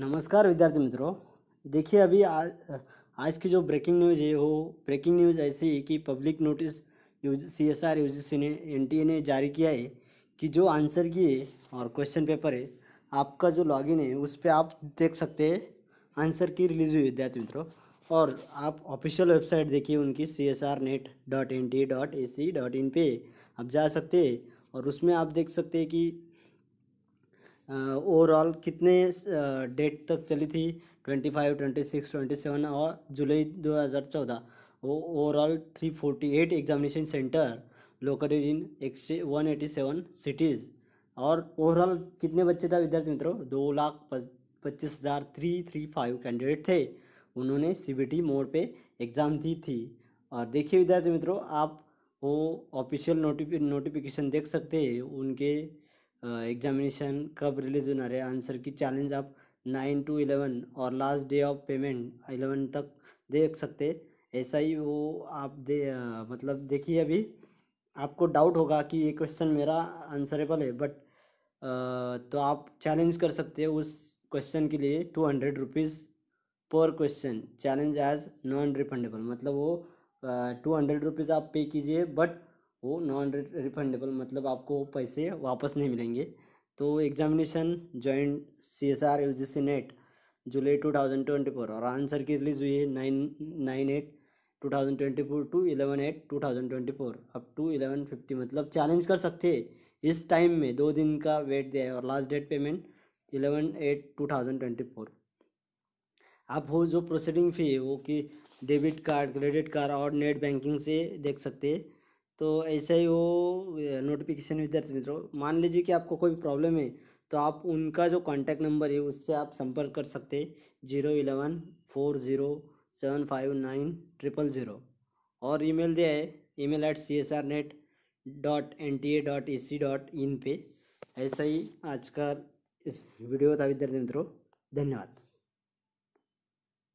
नमस्कार विद्यार्थी मित्रों देखिए अभी आज आज की जो ब्रेकिंग न्यूज़ है वो ब्रेकिंग न्यूज़ ऐसी है कि public notice U C S R U G C ने एन टी ए ने जारी किया है कि जो आंसर की है और क्वेश्चन पेपर है आपका जो लॉगिन है उस पर आप देख सकते हैं आंसर की रिलीज हुई विद्यार्थी मित्रों और आप ऑफिशियल वेबसाइट देखिए उनकी C S R net dot N T dot A C dot in पे आप जा सकते हैं और उसमें आप देख सकते हैं कि ओवरऑल कितने डेट तक चली थी twenty five twenty six twenty seven और जुलाई दो हज़ार चौदह overall three forty eight examination centre located in एक वन एटी सेवन सिटीज़ और ओवरऑल कितने बच्चे था विद्यार्थी मित्रों दो लाख पच्चीस हज़ार थ्री थ्री फाइव कैंडिडेट थे उन्होंने टी मोड पर एग्ज़ाम दी थी और देखिए विद्यार्थी मित्रों आप वो ऑफिशियल नोटिफिकेशन देख सकते हैं उनके एग्जामिनेशन कब रिलीज़ होना है आंसर की चैलेंज आप नाइन टू इलेवन और last day of payment eleven तक देख सकते ऐसा ही वो आप दे आ, मतलब देखिए अभी आपको डाउट होगा कि ये क्वेश्चन मेरा आंसरेबल है बट तो आप चैलेंज कर सकते हैं उस क्वेश्चन के लिए टू हंड्रेड रुपीज़ पर question challenge as non refundable मतलब वो टू हंड्रेड रुपीज़ आप पे कीजिए बट वो नॉन रिफंडेबल मतलब आपको पैसे वापस नहीं मिलेंगे तो examination joint C S R U G C net July two thousand twenty four और आंसर की रिलीज हुई है nine nine eight two thousand twenty four to eleven eight two thousand twenty four up to eleven fifty मतलब challenge कर सकते इस time में दो दिन का वेट दिया है और last date payment eleven eight two thousand twenty four आप हो जो प्रोसीडिंग फी है वो कि डेबिट कार्ड क्रेडिट कार्ड और नेट बैंकिंग से देख सकते हैं तो ऐसे ही वो नोटिफिकेशन विद्यार्थी मित्रों मान लीजिए कि आपको कोई प्रॉब्लम है तो आप उनका जो कांटेक्ट नंबर है उससे आप संपर्क कर सकते zero eleven four zero seven five nine triple zero और ईमेल दिया है email at C S R net dot N T A dot A C dot in पे ऐसा ही आज का इस वीडियो था विद्यार्थी मित्रों धन्यवाद